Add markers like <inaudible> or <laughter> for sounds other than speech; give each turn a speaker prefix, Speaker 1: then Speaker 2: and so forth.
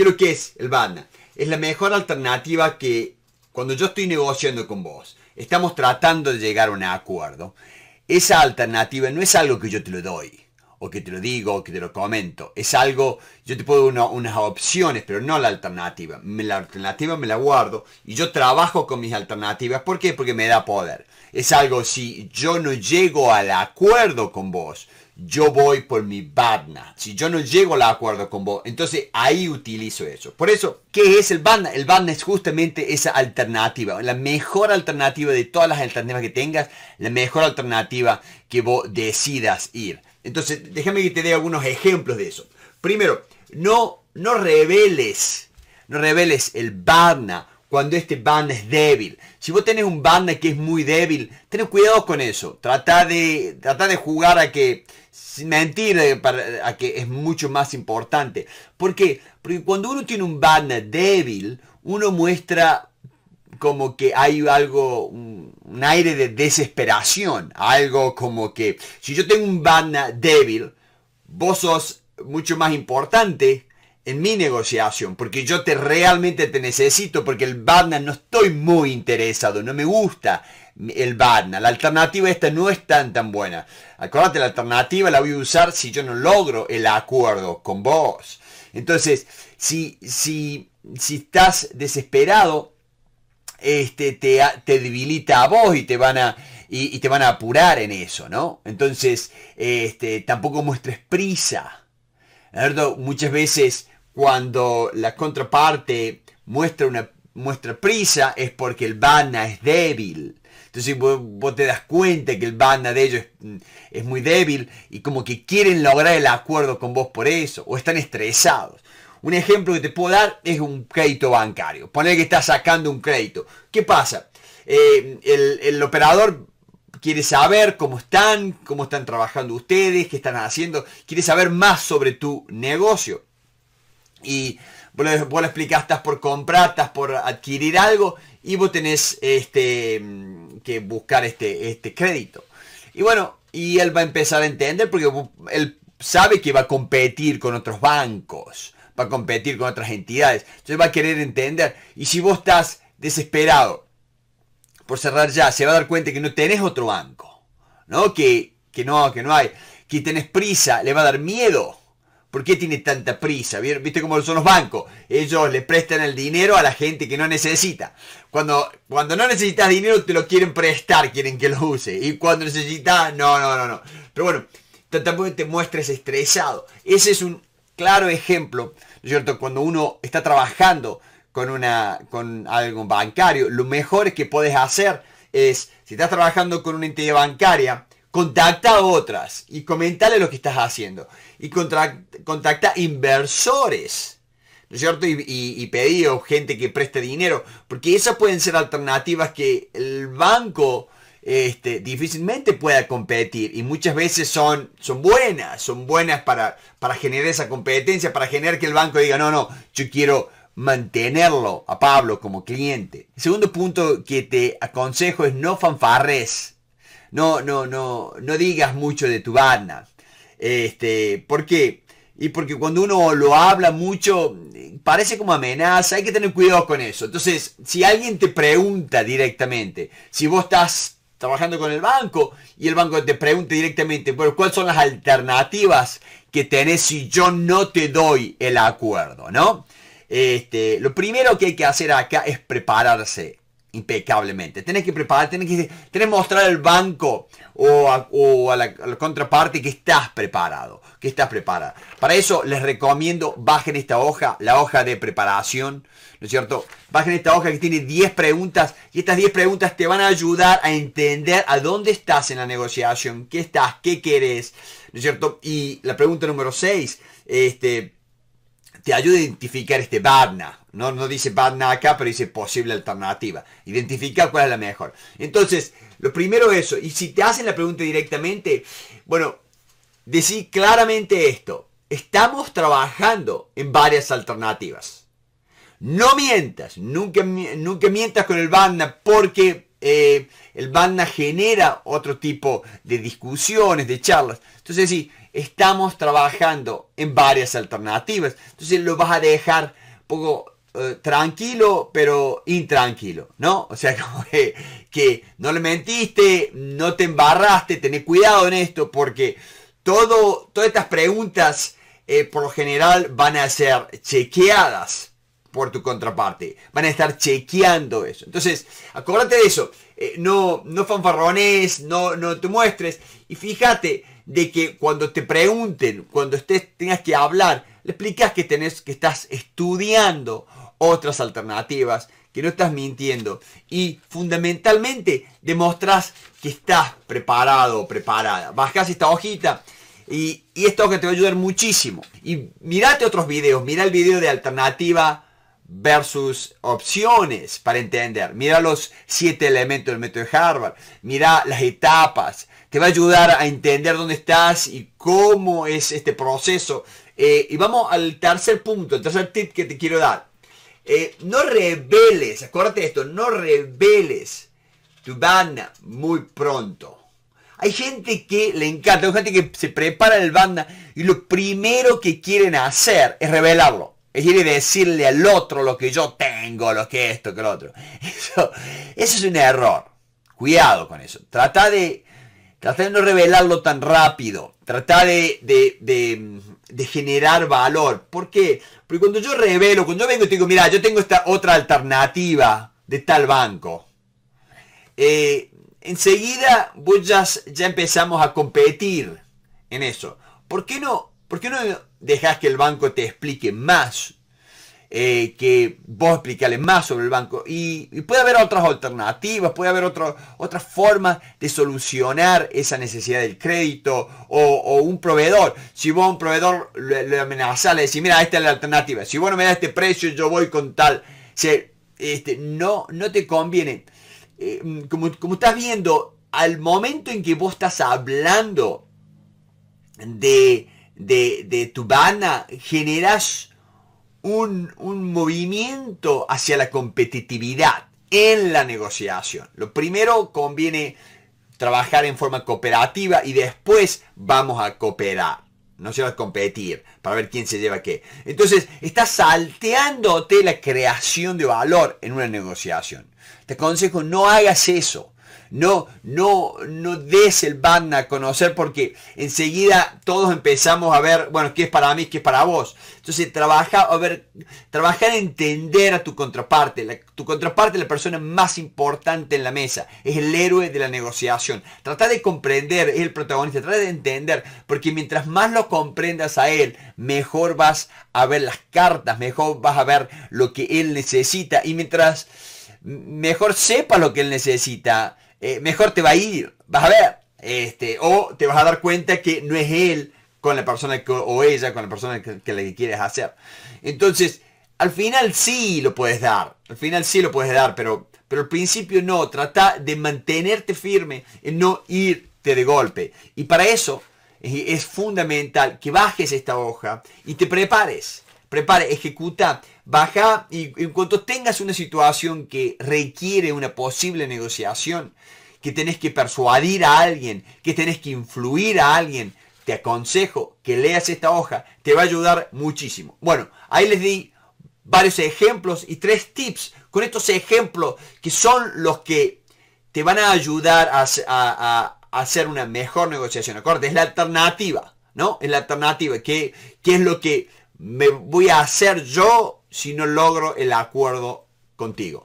Speaker 1: ¿Qué es lo que es el banner Es la mejor alternativa que cuando yo estoy negociando con vos, estamos tratando de llegar a un acuerdo, esa alternativa no es algo que yo te lo doy, o que te lo digo, o que te lo comento. Es algo, yo te puedo unas opciones, pero no la alternativa. me la alternativa me la guardo y yo trabajo con mis alternativas. ¿Por qué? Porque me da poder. Es algo, si yo no llego al acuerdo con vos, yo voy por mi BADNA. Si yo no llego al acuerdo con vos, entonces ahí utilizo eso. Por eso, ¿qué es el BADNA? El BADNA es justamente esa alternativa, la mejor alternativa de todas las alternativas que tengas, la mejor alternativa que vos decidas ir. Entonces, déjame que te dé algunos ejemplos de eso. Primero, no, no reveles, no reveles el BADNA cuando este band es débil. Si vos tenés un band que es muy débil, tenés cuidado con eso. Trata de, tratar de jugar a que mentir eh, a que es mucho más importante. Porque cuando uno tiene un band débil, uno muestra como que hay algo, un, aire de desesperación, algo como que si yo tengo un band débil, vos sos mucho más importante en mi negociación, porque yo te realmente te necesito, porque el Badna no estoy muy interesado, no me gusta el Badna. La alternativa esta no es tan tan buena. Acuérdate, la alternativa la voy a usar si yo no logro el acuerdo con vos. Entonces, si, si, si estás desesperado, este, te, te debilita a vos y te van a, y te van a apurar en eso, ¿no? Entonces, este, tampoco muestres prisa. Muchas veces cuando la contraparte muestra una muestra prisa es porque el banda es débil. Entonces vos, te das cuenta que el banda de ellos mm, es, muy débil y como que quieren lograr el acuerdo con vos por eso o están estresados. Un ejemplo que te puedo dar es un crédito bancario. Poner que estás sacando un crédito. ¿Qué pasa? Eh, el, el operador quiere saber cómo están, cómo están trabajando ustedes, qué están haciendo, quiere saber más sobre tu negocio. Y vos lo, vos estás por comprar, estás por adquirir algo y vos tenés este, mm, que buscar este, este crédito. Y bueno, y él va a empezar a entender porque él sabe que va a competir con otros bancos, va a competir con otras entidades. Entonces va a querer entender. Y si vos estás desesperado por cerrar ya, se va a dar cuenta que no tenés otro banco, ¿no? Que, que no, que no hay, que tenés prisa, le va a dar miedo. ¿Por qué tiene tanta prisa? ¿Viste cómo son los bancos? Ellos le prestan el dinero a la gente que no necesita. Cuando, cuando no necesitas dinero te lo quieren prestar, quieren que lo use. Y cuando necesitas, no, no, no, no. Pero bueno, tampoco te muestres estresado. Ese es un claro ejemplo, cierto? Cuando uno está trabajando con, una, con algo bancario. Lo mejor que puedes hacer es, si estás trabajando con una entidad bancaria, contacta a otras y comentale lo que estás haciendo. Y contacta, contacta inversores. ¿no es cierto? Y, y, pedí gente que preste dinero, porque esas pueden ser alternativas que el banco este, difícilmente pueda competir y muchas veces son, son buenas, son buenas para, para generar esa competencia, para generar que el banco diga, no, no, yo quiero mantenerlo a Pablo como cliente. segundo punto que te aconsejo es no fanfarres. No, no, no, no digas mucho de tu banda. Este, porque Y porque cuando uno lo habla mucho, parece como amenaza, hay que tener cuidado con eso. Entonces, si alguien te pregunta directamente, si vos estás trabajando con el banco y el banco te pregunta directamente, pues ¿cuáles son las alternativas que tenés si yo no te doy el acuerdo? ¿No? Este, lo primero que hay que hacer acá es prepararse impecablemente. Tienes que preparar, tienes que, mostrar al banco o, a, la, contraparte que estás preparado, que estás preparada. Para eso les recomiendo, bajen esta hoja, la hoja de preparación, ¿no es cierto? Bajen esta hoja que tiene 10 preguntas y estas 10 preguntas te van a ayudar a entender a dónde estás en la negociación, qué estás, qué querés, ¿no es cierto? Y la pregunta número 6, este te ayuda a identificar este BADNA. No, no dice BADNA acá, pero dice posible alternativa. Identificar cuál es la mejor. Entonces, lo primero es eso. Y si te hacen la pregunta directamente, bueno, decir claramente esto. Estamos trabajando en varias alternativas. No mientas, nunca, nunca mientas con el BADNA porque eh, el BADNA genera otro tipo de discusiones, de charlas. Entonces, sí, estamos trabajando en varias alternativas. Entonces lo vas a dejar un poco eh, tranquilo, pero intranquilo, ¿no? O sea, <laughs> que, no le mentiste, no te embarraste, tenés cuidado en esto, porque todo, todas estas preguntas eh, por lo general van a ser chequeadas por tu contraparte. Van a estar chequeando eso. Entonces, acuérdate de eso. Eh, no, no fanfarrones, no, no te muestres. Y fíjate, de que cuando te pregunten, cuando estés, tengas que hablar, le explicas que tenés, que estás estudiando otras alternativas, que no estás mintiendo. Y fundamentalmente demostras que estás preparado o preparada. Bajas esta hojita y, y esto te va a ayudar muchísimo. Y mirate otros videos, mira el video de alternativa versus opciones para entender. Mira los siete elementos del método de Harvard. Mira las etapas. Te va a ayudar a entender dónde estás y cómo es este proceso. Eh, y vamos al tercer punto, el tercer tip que te quiero dar. Eh, no reveles, acuérdate de esto, no reveles tu banda muy pronto. Hay gente que le encanta, hay gente que se prepara el banda y lo primero que quieren hacer es revelarlo. Es ir decirle al otro lo que yo tengo, lo que esto, que lo otro. <laughs> Eso, es un error. Cuidado con eso. Trata de, no revelarlo tan rápido. Trata de, generar valor. ¿Por Porque cuando yo revelo, cuando yo vengo y te digo, mira, yo tengo esta otra alternativa de tal banco. Eh, enseguida vos ya, ya empezamos a competir en eso. ¿Por no? ¿Por qué no dejas que el banco te explique más, eh, que vos explicarle más sobre el banco. Y, puede haber otras alternativas, puede haber otro, otras formas de solucionar esa necesidad del crédito o, un proveedor. Si vos a un proveedor le, amenazas, le decís, mira, esta es la alternativa. Si vos no me das este precio, yo voy con tal. este, no, no te conviene. Eh, como, como estás viendo, al momento en que vos estás hablando de de, tu generas un, un movimiento hacia la competitividad en la negociación. Lo primero conviene trabajar en forma cooperativa y después vamos a cooperar. No se va a competir para ver quién se lleva qué. Entonces, estás salteándote la creación de valor en una negociación. Te aconsejo, no hagas eso. No, no, no des el ban a conocer porque enseguida todos empezamos a ver, bueno, qué es para mí, qué es para vos. Entonces, trabaja, a ver, trabaja en entender a tu contraparte. tu contraparte es la persona más importante en la mesa. Es el héroe de la negociación. Trata de comprender, es el protagonista. Trata de entender, porque mientras más lo comprendas a él, mejor vas a ver las cartas, mejor vas a ver lo que él necesita. Y mientras mejor sepa lo que él necesita, eh, mejor te va a ir, vas a ver. Este, o te vas a dar cuenta que no es él con la persona o ella con la persona que, que, le quieres hacer. Entonces, al final sí lo puedes dar, al final sí lo puedes dar, pero, pero al principio no, trata de mantenerte firme, en no irte de golpe. Y para eso es fundamental que bajes esta hoja y te prepares. Prepare, ejecuta, baja y en cuanto tengas una situación que requiere una posible negociación, que tenés que persuadir a alguien, que tenés que influir a alguien, te aconsejo que leas esta hoja, te va a ayudar muchísimo. Bueno, ahí les di varios ejemplos y tres tips con estos ejemplos que son los que te van a ayudar a, hacer una mejor negociación. acord es la alternativa, ¿no? Es la alternativa, que, que es lo que me voy a hacer yo si no logro el acuerdo contigo.